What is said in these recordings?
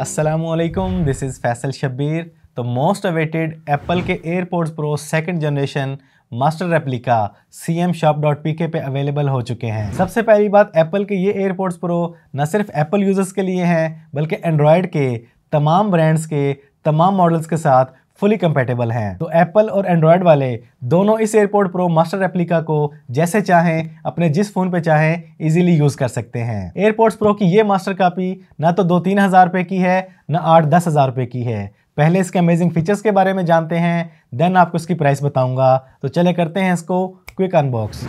Aslam this is Faisal Shabbir तो most awaited Apple के AirPods Pro second generation master replica C M shop dot P K पे available हो चुके हैं सबसे पहली बात एप्पल के ये एयरपोर्ट्स प्रो न सिर्फ एप्पल यूज़र्स के लिए हैं बल्कि एंड्रॉयड के तमाम ब्रांड्स के तमाम मॉडल्स के साथ फुली कंपेटेबल हैं तो एप्पल और एंड्रॉयड वाले दोनों इस एयरपोर्ट प्रो मास्टर एप्लीका को जैसे चाहें अपने जिस फ़ोन पे चाहें इजीली यूज़ कर सकते हैं एयरपोर्ट्स प्रो की ये मास्टर कापी ना तो दो तीन हज़ार रुपये की है ना आठ दस हज़ार रुपये की है पहले इसके अमेजिंग फीचर्स के बारे में जानते हैं देन आपको इसकी प्राइस बताऊंगा तो चले करते हैं इसको quick unbox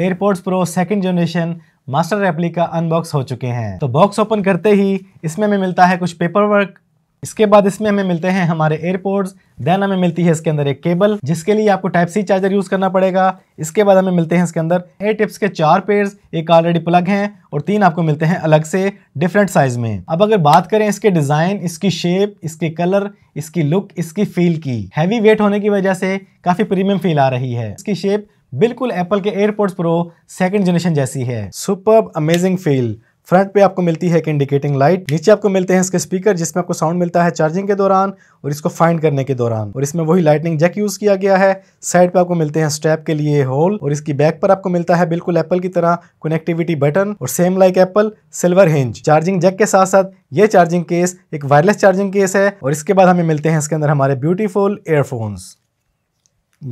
AirPods Pro second generation master replica unbox हो चुके हैं तो बॉक्स ओपन करते ही इसमें हमें मिलता है कुछ पेपर वर्क इसके बाद इसमें हमें मिलते हैं हमारे एयरपोर्ट्स देन हमें मिलती है इसके अंदर एक केबल जिसके लिए आपको टाइप सी चार्जर यूज़ करना पड़ेगा इसके बाद हमें मिलते हैं इसके अंदर एयर टिप्स के चार पेयर्स एक ऑलरेडी प्लग हैं और तीन आपको मिलते हैं अलग से डिफरेंट साइज में अब अगर बात करें इसके डिज़ाइन इसकी शेप इसके कलर इसकी लुक इसकी फील की हैवी वेट होने की वजह से काफ़ी प्रीमियम फील आ रही है इसकी शेप बिल्कुल एप्पल के एयरपोर्ट्स प्रो सेकंड जनरेशन जैसी है सुपर अमेजिंग फील फ्रंट पे आपको मिलती है एक इंडिकेटिंग लाइट नीचे आपको मिलते हैं इसके स्पीकर जिसमें आपको साउंड मिलता है चार्जिंग के दौरान और इसको फाइंड करने के दौरान और इसमें वही लाइटनिंग जैक यूज किया गया है साइड पे आपको मिलते हैं स्ट्रैप के लिए होल और इसकी बैक पर आपको मिलता है बिल्कुल एप्पल की तरह कनेक्टिविटी बटन और same like Apple silver hinge charging jack के साथ साथ ये चार्जिंग केस एक वायरलेस चार्जिंग केस है और इसके बाद हमें मिलते हैं इसके अंदर हमारे ब्यूटीफुल एयरफोन्स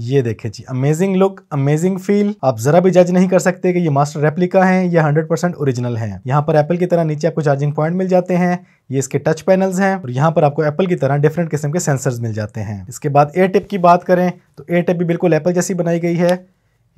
ये देखे जी अमेजिंग लुक अमेजिंग फील आप जरा भी जज नहीं कर सकते कि ये मास्टर रेप्लिका है या 100% परसेंट ओरिजिनल है यहाँ पर एप्पल की तरह नीचे आपको चार्जिंग पॉइंट मिल जाते हैं ये इसके टच पैनल्स हैं और यहाँ पर आपको एप्पल की तरह डिफरेंट किस्म के सेंसर्स मिल जाते हैं इसके बाद एयर टिप की बात करें तो एयर टिप भी बिल्कुल एप्पल जैसी बनाई गई है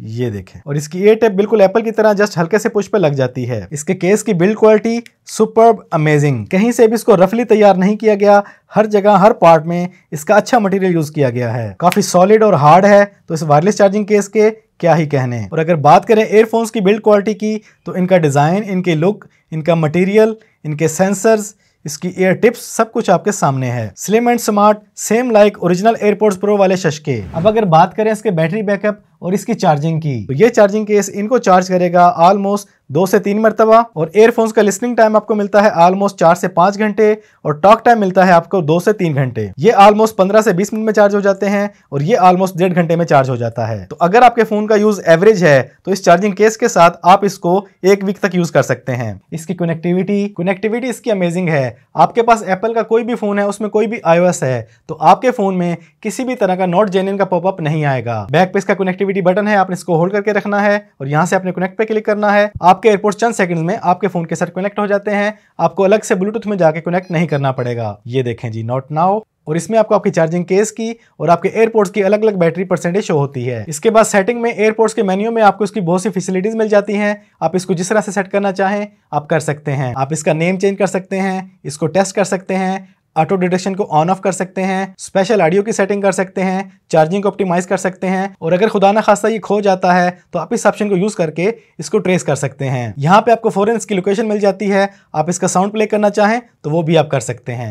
ये देखें और इसकी ए टेप बिल्कुल एप्पल की तरह जस्ट हल्के से पुश पे लग जाती है इसके केस की बिल्ड क्वालिटी सुपर अमेजिंग कहीं से भी इसको रफली तैयार नहीं किया गया हर जगह हर पार्ट में इसका अच्छा मटेरियल यूज किया गया है काफी सॉलिड और हार्ड है तो इस वायरलेस चार्जिंग केस के क्या ही कहने और अगर बात करें एयरफोन्स की बिल्ड क्वालिटी की तो इनका डिज़ाइन इनके लुक इनका मटेरियल इनके सेंसर्स इसकी एयर टिप्स सब कुछ आपके सामने है slim and smart same like original AirPods Pro वाले शशके अब अगर बात करें इसके बैटरी बैकअप और इसकी चार्जिंग की तो ये चार्जिंग केस इनको चार्ज करेगा ऑलमोस्ट दो से तीन मरतबा और एयरफोन्स का लिसनिंग टाइम आपको मिलता है ऑलमोस्ट चार से पांच घंटे और टॉक टाइम मिलता है आपको दो से तीन घंटे ये ऑलमोस्ट पंद्रह से बीस मिनट में चार्ज हो जाते हैं और ये ऑलमोस्ट डेढ़ घंटे में चार्ज हो जाता है तो अगर आपके फोन का यूज एवरेज है तो इस चार्जिंग केस के साथ आप इसको एक वीक तक यूज कर सकते हैं इसकी कनेक्टिविटी कनेक्टिविटी इसकी अमेजिंग है आपके पास एप्पल का कोई भी फोन है उसमें कोई भी आईओएस है तो आपके फोन में किसी भी तरह का नॉट जेन्यन का पॉपअप नहीं आएगा बैक पे इसका कनेक्टिविटी बटन है आपने इसको होल्ड करके रखना है और यहाँ से आपने कनेक्ट पे क्लिक करना है आप आपके एयरपोर्ट चंद सेकंड में आपके फोन के साथ कनेक्ट हो जाते हैं आपको अलग से ब्लूटूथ में जाके कनेक्ट नहीं करना पड़ेगा ये देखें जी नॉट नाउ और इसमें आपको आपकी चार्जिंग केस की और आपके एयरपोर्ट्स की अलग अलग बैटरी परसेंटेज शो होती है इसके बाद सेटिंग में एयरपोर्ट्स के मेन्यू में आपको इसकी बहुत सी फैसिलिटीज मिल जाती हैं आप इसको जिस तरह से सेट करना चाहें आप कर सकते हैं आप इसका नेम चेंज कर सकते हैं इसको टेस्ट कर सकते हैं ऑटो डिटेक्शन को ऑन ऑफ कर सकते हैं स्पेशल ऑडियो की सेटिंग कर सकते हैं चार्जिंग को ऑप्टिमाइज कर सकते हैं और अगर खुदा ना खासा ये खो जाता है तो आप इस ऑप्शन को यूज करके इसको ट्रेस कर सकते हैं यहाँ पे आपको फॉरन इसकी लोकेशन मिल जाती है आप इसका साउंड प्ले करना चाहें तो वो भी आप कर सकते हैं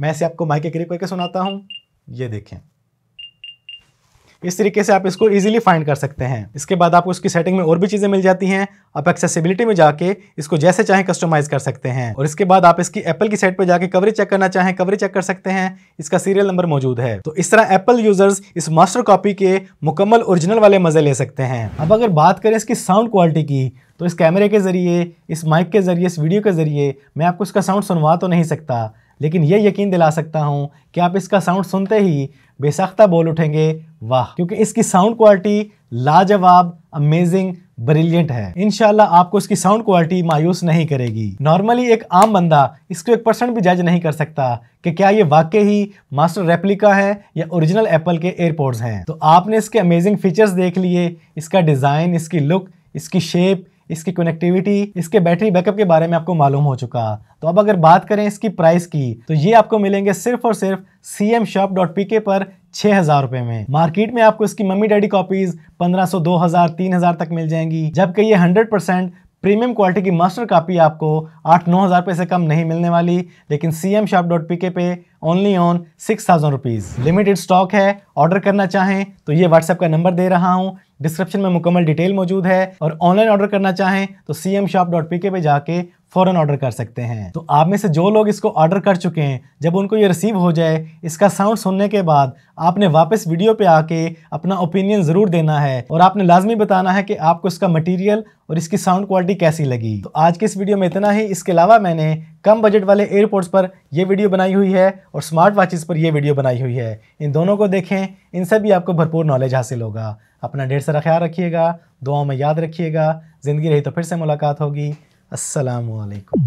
मैं इसे आपको माइक के करीब करके सुनाता हूँ ये देखें इस तरीके से आप इसको इजीली फाइंड कर सकते हैं इसके बाद आपको इसकी सेटिंग में और भी चीज़ें मिल जाती हैं आप एक्सेसिबिलिटी में जाके इसको जैसे चाहें कस्टमाइज कर सकते हैं और इसके बाद आप इसकी एप्पल की साइट पर जाके कवरेज चेक करना चाहें कवरेज चेक कर सकते हैं इसका सीरियल नंबर मौजूद है तो इस तरह एप्पल यूजर्स इस मास्टर कॉपी के मुकम्मल ओरिजिनल वाले मज़े ले सकते हैं अब अगर बात करें इसकी साउंड क्वालिटी की तो इस कैमरे के ज़रिए इस माइक के ज़रिए इस वीडियो के ज़रिए मैं आपको इसका साउंड सुनवा तो नहीं सकता लेकिन ये यकीन दिला सकता हूँ कि आप इसका साउंड सुनते ही बेसाख्ता बोल उठेंगे वाह क्योंकि इसकी साउंड क्वालिटी लाजवाब अमेजिंग ब्रिलियंट है इनशाला आपको इसकी साउंड क्वालिटी मायूस नहीं करेगी नॉर्मली एक आम बंदा इसको एक परसेंट भी जज नहीं कर सकता कि क्या ये वाकई ही मास्टर रेप्लिका है या ओरिजिनल एप्पल के एयरपोर्ट्स हैं तो आपने इसके अमेजिंग फीचर्स देख लिए इसका डिज़ाइन इसकी लुक इसकी शेप इसकी कनेक्टिविटी इसके बैटरी बैकअप के बारे में आपको मालूम हो चुका तो अब अगर बात करें इसकी प्राइस की तो ये आपको मिलेंगे सिर्फ और सिर्फ C M shop dot P K पर छह हजार रुपए में मार्केट में आपको इसकी मम्मी डैडी कॉपीज पंद्रह सौ दो हजार तीन हजार तक मिल जाएंगी जबकि ये हंड्रेड परसेंट प्रीमियम क्वालिटी की मास्टर कापी आपको आठ नौ हज़ार रुपये से कम नहीं मिलने वाली लेकिन C M shop dot P K पे only on six thousand rupees limited stock है ऑर्डर करना चाहें तो ये व्हाट्सएप का नंबर दे रहा हूँ डिस्क्रिप्शन में मुकम्मल डिटेल मौजूद है और ऑनलाइन ऑर्डर करना चाहें तो C M shop dot P K पे जाके फ़ौरन ऑर्डर कर सकते हैं तो आप में से जो लोग इसको ऑर्डर कर चुके हैं जब उनको ये रिसीव हो जाए इसका साउंड सुनने के बाद आपने वापस वीडियो पे आके अपना ओपिनियन ज़रूर देना है और आपने लाजमी बताना है कि आपको इसका मटेरियल और इसकी साउंड क्वालिटी कैसी लगी तो आज के इस वीडियो में इतना ही इसके अलावा मैंने कम बजट वाले एयरपोर्ट्स पर यह वीडियो बनाई हुई है और स्मार्ट वॉचेस पर यह वीडियो बनाई हुई है इन दोनों को देखें इनसे भी आपको भरपूर नॉलेज हासिल होगा अपना ढेर सारा ख्याल रखिएगा दुआओं में याद रखिएगा ज़िंदगी रही तो फिर से मुलाकात होगी আসসালামু আলাইকুম